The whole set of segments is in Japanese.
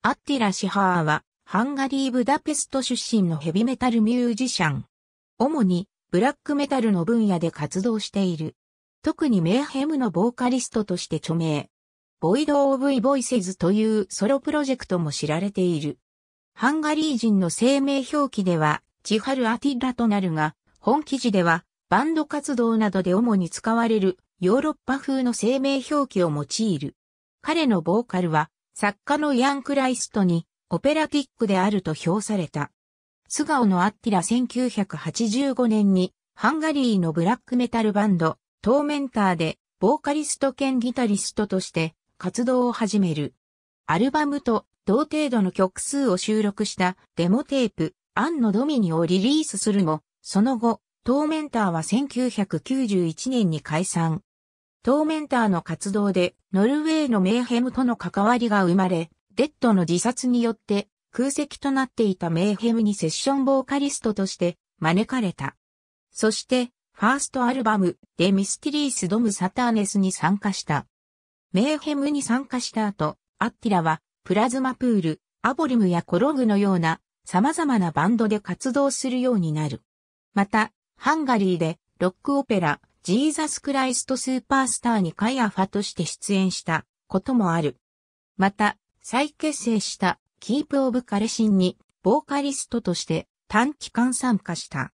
アッティラ・シハーは、ハンガリー・ブダペスト出身のヘビメタルミュージシャン。主に、ブラックメタルの分野で活動している。特にメーヘムのボーカリストとして著名。ボイド・オブ・イ・ボイセズというソロプロジェクトも知られている。ハンガリー人の声明表記では、チハル・アティラとなるが、本記事では、バンド活動などで主に使われるヨーロッパ風の声明表記を用いる。彼のボーカルは作家のヤン・クライストにオペラティックであると評された。素顔のアッティラ1985年にハンガリーのブラックメタルバンド、トーメンターでボーカリスト兼ギタリストとして活動を始める。アルバムと同程度の曲数を収録したデモテープ、アンのドミニをリリースするも、その後、トーメンターは1991年に解散。トーメンターの活動で、ノルウェーのメーヘムとの関わりが生まれ、デッドの自殺によって空席となっていたメーヘムにセッションボーカリストとして招かれた。そして、ファーストアルバム、でミステリース・ドム・サターネスに参加した。メーヘムに参加した後、アッティラは、プラズマプール、アボリムやコログのような、様々なバンドで活動するようになる。また、ハンガリーで、ロックオペラ、ジーザス・クライスト・スーパースターにカイアファとして出演したこともある。また、再結成したキープ・オブ・カレシンにボーカリストとして短期間参加した。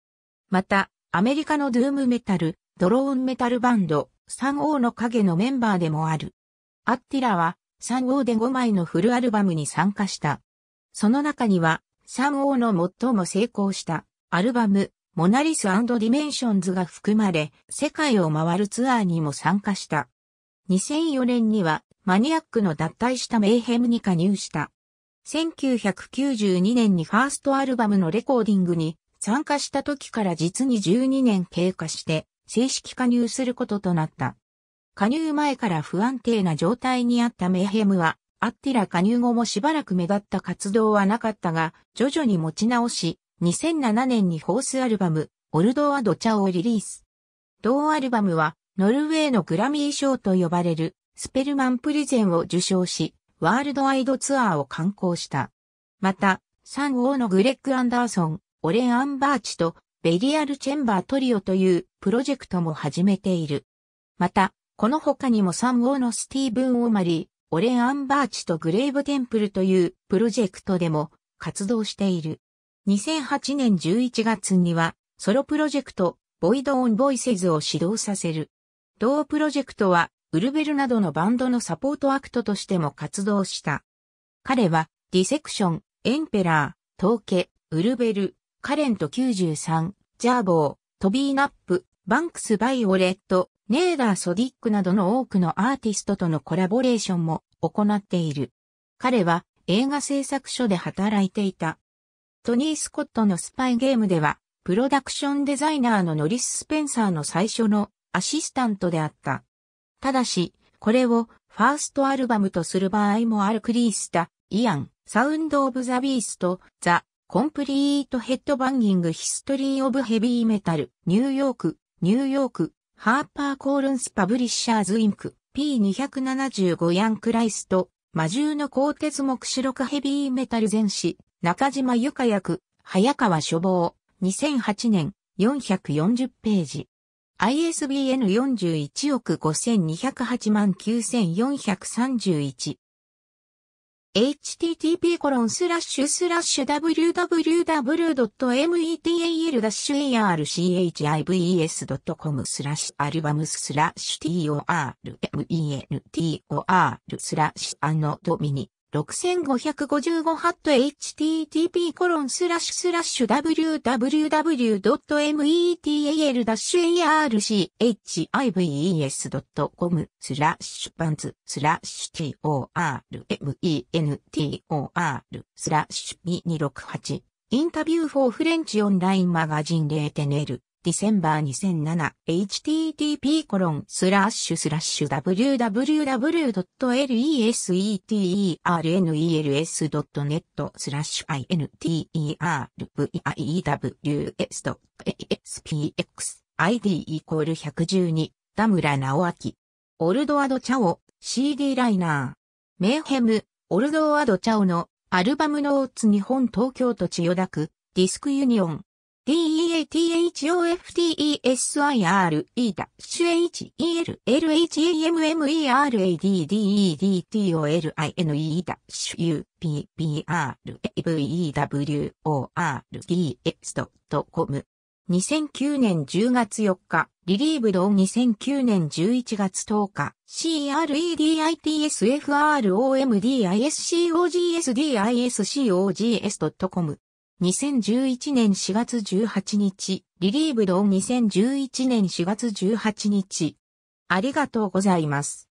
また、アメリカのドゥームメタル、ドローンメタルバンド、3。王の影のメンバーでもある。アッティラは3。王で5枚のフルアルバムに参加した。その中には、3。王の最も成功したアルバム、モナリスディメンションズが含まれ、世界を回るツアーにも参加した。2004年には、マニアックの脱退したメイヘムに加入した。1992年にファーストアルバムのレコーディングに参加した時から実に12年経過して正式加入することとなった。加入前から不安定な状態にあったメイヘムは、アッティラ加入後もしばらく目立った活動はなかったが、徐々に持ち直し、2007年にフォースアルバム、オルドアドチャをリリース。同アルバムは、ノルウェーのグラミー賞と呼ばれる、スペルマンプリゼンを受賞し、ワールドワイドツアーを観光した。また、サン王のグレッグ・アンダーソン、オレン・アンバーチと、ベリアル・チェンバートリオというプロジェクトも始めている。また、この他にもサン王のスティーブン・オーマリー、オレン・アンバーチとグレーブ・テンプルというプロジェクトでも活動している。2008年11月には、ソロプロジェクト、ボイド・オン・ボイセズを始動させる。同プロジェクトは、ウルベルなどのバンドのサポートアクトとしても活動した。彼は、ディセクション、エンペラー、トーケ、ウルベル、カレント93、ジャーボー、トビーナップ、バンクス・バイオレット、ネーダー・ソディックなどの多くのアーティストとのコラボレーションも行っている。彼は映画制作所で働いていた。トニー・スコットのスパイゲームでは、プロダクションデザイナーのノリス・スペンサーの最初のアシスタントであった。ただし、これをファーストアルバムとする場合もあるクリースタ、イアン、サウンド・オブ・ザ・ビースト、ザ・コンプリート・ヘッドバンギング・ヒストリー・オブ・ヘビー・メタル、ニューヨーク、ニューヨーク、ハーパー・コールンス・パブリッシャーズ・インク、P275 ヤン・クライスト、魔獣の鋼鉄目白化ヘビーメタル全史、中島由香役、早川処方、2008年、440ページ。ISBN41 億5208万9431。h t t p w w w m e t a l a r c h i v s c o m スラッシュアルバムスラッシュ tormentor スラッシュアノドミニ6555ハット http コロンスラッシュスラッシュ www.metal-archives.com スラッシュパンツスラッシュ tormentor スラッシュ2268インタビューフォーフレンチオンラインマガジンレーテネルディセンバー2007 http コロンスラッシュスラッシュ www.leseternels.net スラッシュ interviews.expx ID イコール112田村直明オルドアド・チャオ CD ライナーメーヘムオルドアド・チャオのアルバムノーツ日本東京都千代田区ディスクユニオン DEATHOFTESIR e ータ、シ h e l l h a m m e r a d d e d t o l i n e イータ、シュ UPPRAVEWORDS.com 2009年10月4日、リリーブド2009年11月10日、CREDITSFROMDISCOGSDISCOGS.com 2011年4月18日、リリーブドン2011年4月18日。ありがとうございます。